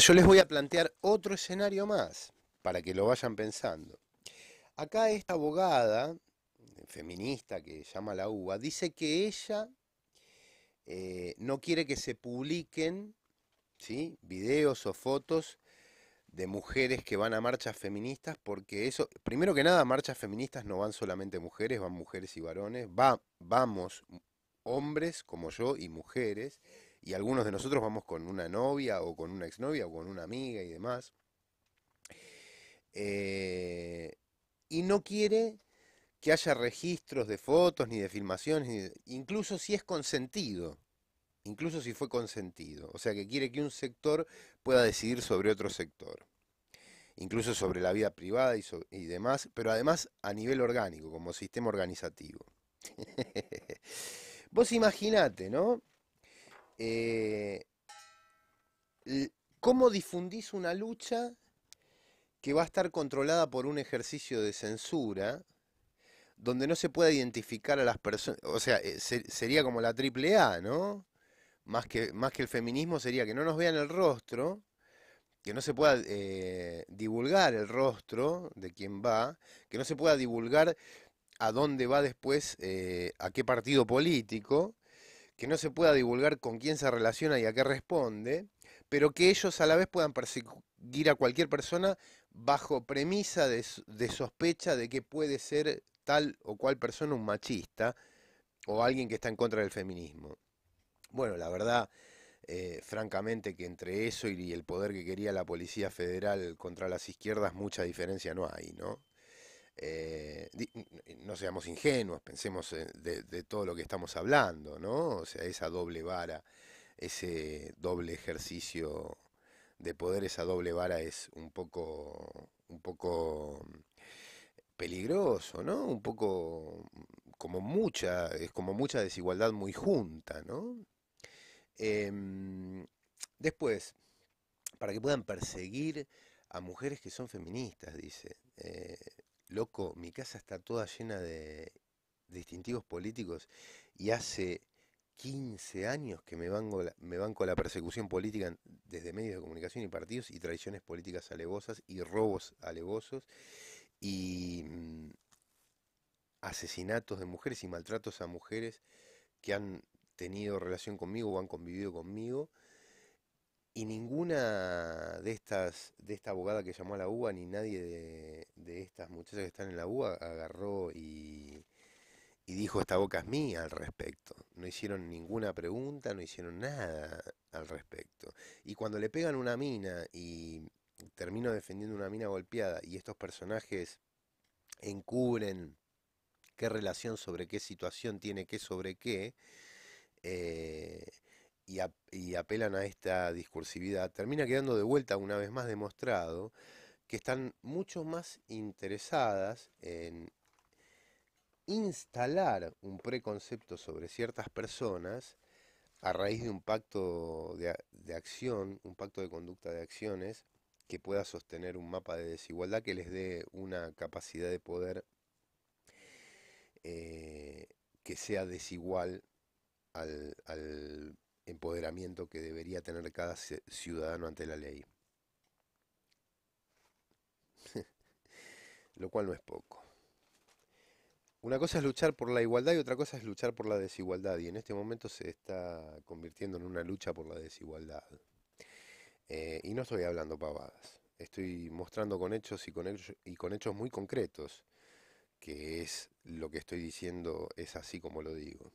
Yo les voy a plantear otro escenario más para que lo vayan pensando. Acá esta abogada feminista que llama la UBA dice que ella eh, no quiere que se publiquen ¿sí? videos o fotos de mujeres que van a marchas feministas porque eso, primero que nada, marchas feministas no van solamente mujeres, van mujeres y varones, va, vamos hombres como yo y mujeres y algunos de nosotros vamos con una novia o con una exnovia o con una amiga y demás. Eh, y no quiere que haya registros de fotos ni de filmaciones, incluso si es consentido, incluso si fue consentido. O sea que quiere que un sector pueda decidir sobre otro sector, incluso sobre la vida privada y, y demás, pero además a nivel orgánico, como sistema organizativo. Vos imaginate, ¿no? Eh, ¿cómo difundís una lucha que va a estar controlada por un ejercicio de censura? donde no se pueda identificar a las personas, o sea, eh, sería como la triple A, ¿no? Más que, más que el feminismo sería que no nos vean el rostro, que no se pueda eh, divulgar el rostro de quien va, que no se pueda divulgar a dónde va después, a qué partido político, que no se pueda divulgar con quién se relaciona y a qué responde, pero que ellos a la vez puedan perseguir a cualquier persona bajo premisa de, sospecha de que puede ser tal o cual persona un machista o alguien que está en contra del feminismo. Bueno, la verdad, eh, francamente, que entre eso y el poder que quería la Policía Federal contra las izquierdas, mucha diferencia no hay, ¿no? Eh, no seamos ingenuos, pensemos eh, de, todo lo que estamos hablando, ¿no? O sea, esa doble vara, ese doble ejercicio de poder, esa doble vara es un poco, un poco mm, peligroso, ¿no? Un poco mm, como mucha, es como mucha desigualdad muy junta, ¿no? Em, después, para que puedan perseguir a mujeres que son feministas, dice. Eh, loco, mi casa está toda llena de distintivos políticos y hace 15 años que me van con la persecución política desde medios de comunicación y partidos y traiciones políticas alevosas y robos alevosos y mm, asesinatos de mujeres y maltratos a mujeres que han tenido relación conmigo o han convivido conmigo y ninguna de estas, de esta abogada que llamó a la UBA, ni nadie de, estas muchachas que están en la UA agarró y, y dijo esta boca es mía al respecto. No hicieron ninguna pregunta, no hicieron nada al respecto. Y cuando le pegan una mina y termino defendiendo una mina golpeada y estos personajes encubren qué relación sobre qué situación tiene qué sobre qué, eh, y, apelan a esta discursividad, termina quedando de vuelta una vez más demostrado que están mucho más interesadas en instalar un preconcepto sobre ciertas personas a raíz de un pacto de, acción, un pacto de conducta de acciones que pueda sostener un mapa de desigualdad que les dé una capacidad de poder eh, que sea desigual al empoderamiento que debería tener cada ciudadano ante la ley. Lo cual no es poco. Una cosa es luchar por la igualdad y otra cosa es luchar por la desigualdad. Y en este momento se está convirtiendo en una lucha por la desigualdad. Eh, y no estoy hablando pavadas. Estoy mostrando con hechos y con, hechos y con hechos muy concretos que es lo que estoy diciendo, es así como lo digo.